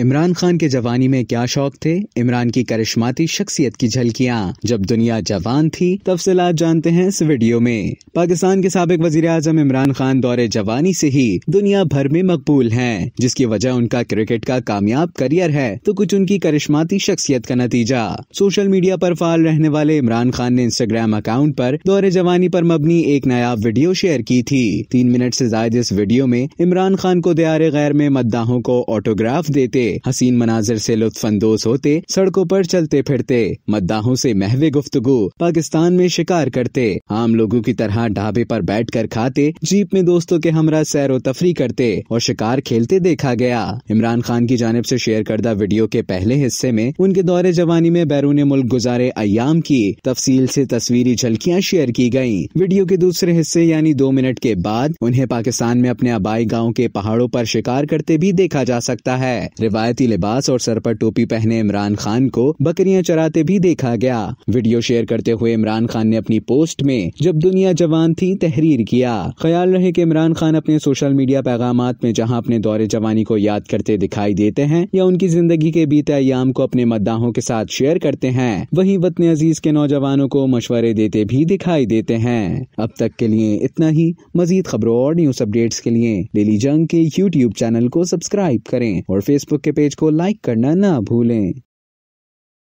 इमरान खान के जवानी में क्या शौक थे इमरान की करिश्माती शख्सियत की झलकियाँ जब दुनिया जवान थी तफसलात जानते हैं इस वीडियो में पाकिस्तान के सबक वजीर आजम इमरान खान दौरे जवानी से ही दुनिया भर में मकबूल हैं जिसकी वजह उनका क्रिकेट का कामयाब करियर है तो कुछ उनकी करिश्माती शख्सियत का नतीजा सोशल मीडिया पर फाल रहने वाले इमरान खान ने इंस्टाग्राम अकाउंट पर दौरे जवानी पर मबनी एक नया वीडियो शेयर की थी तीन मिनट से ज्यादा इस वीडियो में इमरान खान को दियार गैर में मद्दाहों को ऑटोग्राफ देते करते हसीन मनाजिर से लुत्फानंदोज होते सड़कों पर चलते फिरते मद्दाहों से महवे गुफ्तगु पाकिस्तान में शिकार करते आम लोगों की तरह ढाबे पर बैठकर खाते जीप में दोस्तों के हमरा सैर तफरी करते और शिकार खेलते देखा गया इमरान खान की जानब ऐसी शेयर करदा वीडियो के पहले हिस्से में उनके दौरे जवानी में बैरून मुल्क गुजारे अयाम की तफसील से तस्वीरी झलकियाँ शेयर की गयी वीडियो के दूसरे हिस्से यानी दो मिनट के बाद उन्हें पाकिस्तान में अपने आबाई गाँव के पहाड़ों पर शिकार करते भी देखा जा सकता है रिवायती लिबास और सर पर टोपी पहने इमरान खान को बकरियां चराते भी देखा गया वीडियो शेयर करते हुए इमरान खान ने अपनी पोस्ट में जब दुनिया जवान थी तहरीर किया ख्याल रहे की इमरान खान अपने सोशल मीडिया पैगाम में जहाँ अपने दौरे जवानी को याद करते दिखाई देते हैं या उनकी जिंदगी के बीते अयाम को अपने मद्दाहों के साथ शेयर करते हैं वही वतन अजीज के नौजवानों को मशवरे देते भी दिखाई देते हैं अब तक के लिए इतना ही मजीद खबरों और न्यूज अपडेट्स के लिए डेली जंग के यूट्यूब चैनल को सब्सक्राइब करें और फेसबुक के पेज को लाइक करना ना भूलें